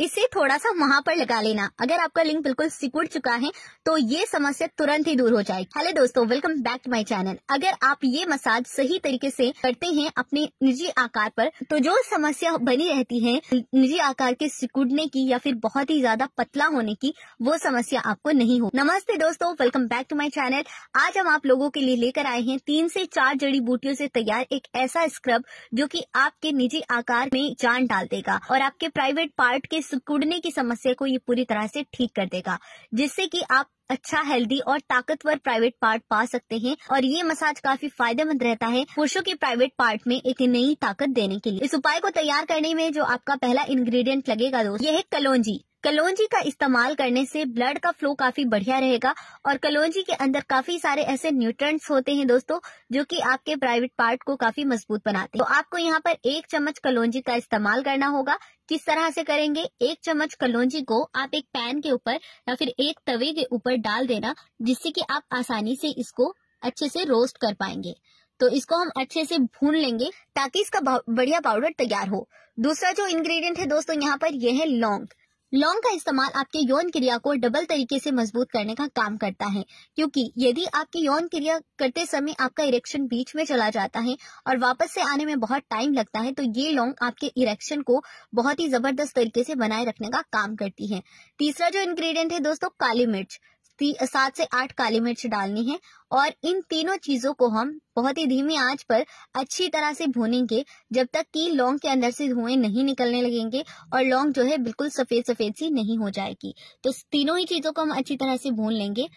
इसे थोड़ा सा वहाँ पर लगा लेना अगर आपका लिंक बिल्कुल सिकुड़ चुका है तो ये समस्या तुरंत ही दूर हो जाएगी हेलो दोस्तों welcome back to my channel अगर आप ये मसाज सही तरीके से करते हैं अपने निजी आकार पर तो जो समस्या बनी रहती है निजी आकार के सिकुड़ने की या फिर बहुत ही ज्यादा पतला होने की वो समस्या आपको नहीं हो नमस्ते दोस्तों welcome back to my channel आज हम आप लोगों के लिए लेकर आए हैं तीन से चार जड़ी बूटियों से तैयार एक ऐसा स्क्रब जो की आपके निजी आकार में जान डाल देगा और आपके प्राइवेट पार्ट के इस कुड़ने की समस्या को ये पूरी तरह से ठीक कर देगा जिससे कि आप अच्छा हेल्दी और ताकतवर प्राइवेट पार्ट पा सकते हैं और ये मसाज काफी फायदेमंद रहता है पुरुषों के प्राइवेट पार्ट में एक नई ताकत देने के लिए इस उपाय को तैयार करने में जो आपका पहला इंग्रेडिएंट लगेगा दोस्त यह है कलौजी कलौजी का इस्तेमाल करने से ब्लड का फ्लो काफी बढ़िया रहेगा और कलौंजी के अंदर काफी सारे ऐसे न्यूट्रंट्स होते हैं दोस्तों जो कि आपके प्राइवेट पार्ट को काफी मजबूत बनाते हैं तो आपको यहाँ पर एक चम्मच कलौंजी का इस्तेमाल करना होगा किस तरह से करेंगे एक चम्मच कलौजी को आप एक पैन के ऊपर या फिर एक तवे के ऊपर डाल देना जिससे की आप आसानी से इसको अच्छे से रोस्ट कर पाएंगे तो इसको हम अच्छे से भून लेंगे ताकि इसका बढ़िया पाउडर तैयार हो दूसरा जो इंग्रेडिएंट है दोस्तों यहाँ पर यह है लौंग लौंग का इस्तेमाल आपके यौन क्रिया को डबल तरीके से मजबूत करने का काम करता है क्योंकि यदि आपकी यौन क्रिया करते समय आपका इरेक्शन बीच में चला जाता है और वापस से आने में बहुत टाइम लगता है तो ये लौंग आपके इरेक्शन को बहुत ही जबरदस्त तरीके से बनाए रखने का काम करती है तीसरा जो इंग्रेडिएंट है दोस्तों काली मिर्च सात से आठ काली मिर्च डालनी है और इन तीनों चीजों को हम बहुत ही धीमी आंच पर अच्छी तरह से भूनेंगे जब तक कि लौंग के अंदर से धुएं नहीं निकलने लगेंगे और लौंग जो है बिल्कुल सफेद सफेद सी नहीं हो जाएगी तो तीनों ही चीजों को हम अच्छी तरह से भून लेंगे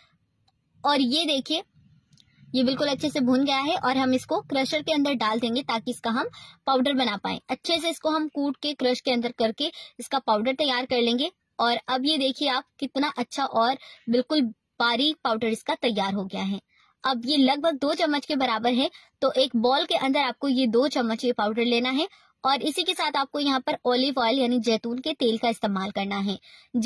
और ये देखिए ये बिल्कुल अच्छे से भून गया है और हम इसको क्रशर के अंदर डाल देंगे ताकि इसका हम पाउडर बना पाए अच्छे से इसको हम कूट के क्रश के अंदर करके इसका पाउडर तैयार कर लेंगे और अब ये देखिए आप कितना अच्छा और बिल्कुल बारीक पाउडर इसका तैयार हो गया है अब ये लगभग दो चम्मच के बराबर है तो एक बॉल के अंदर आपको ये दो चम्मच ये पाउडर लेना है और इसी के साथ आपको यहाँ पर ऑलिव ऑयल यानी जैतून के तेल का इस्तेमाल करना है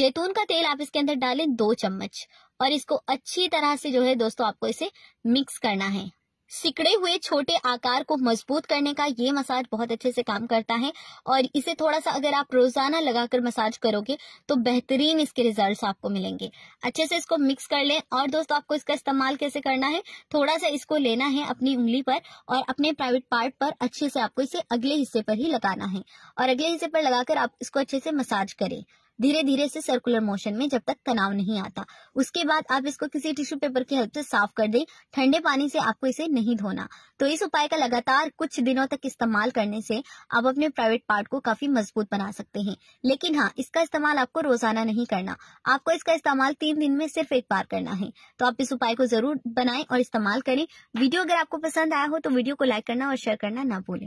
जैतून का तेल आप इसके अंदर डालें दो चम्मच और इसको अच्छी तरह से जो है दोस्तों आपको इसे मिक्स करना है सिकड़े हुए छोटे आकार को मजबूत करने का ये मसाज बहुत अच्छे से काम करता है और इसे थोड़ा सा अगर आप रोजाना लगाकर मसाज करोगे तो बेहतरीन इसके रिजल्ट आपको मिलेंगे अच्छे से इसको मिक्स कर लें और दोस्तों आपको इसका इस्तेमाल कैसे करना है थोड़ा सा इसको लेना है अपनी उंगली पर और अपने प्राइवेट पार्ट पर अच्छे से आपको इसे अगले हिस्से पर ही लगाना है और अगले हिस्से पर लगाकर आप इसको अच्छे से मसाज करें धीरे धीरे से सर्कुलर मोशन में जब तक तनाव नहीं आता उसके बाद आप इसको किसी टिश्यू पेपर की हेल्प से साफ कर दें ठंडे पानी से आपको इसे नहीं धोना तो इस उपाय का लगातार कुछ दिनों तक इस्तेमाल करने से आप अपने प्राइवेट पार्ट को काफी मजबूत बना सकते हैं लेकिन हाँ इसका इस्तेमाल आपको रोजाना नहीं करना आपको इसका इस्तेमाल तीन दिन में सिर्फ एक बार करना है तो आप इस उपाय को जरूर बनाए और इस्तेमाल करें वीडियो अगर आपको पसंद आया हो तो वीडियो को लाइक करना और शेयर करना ना भूलें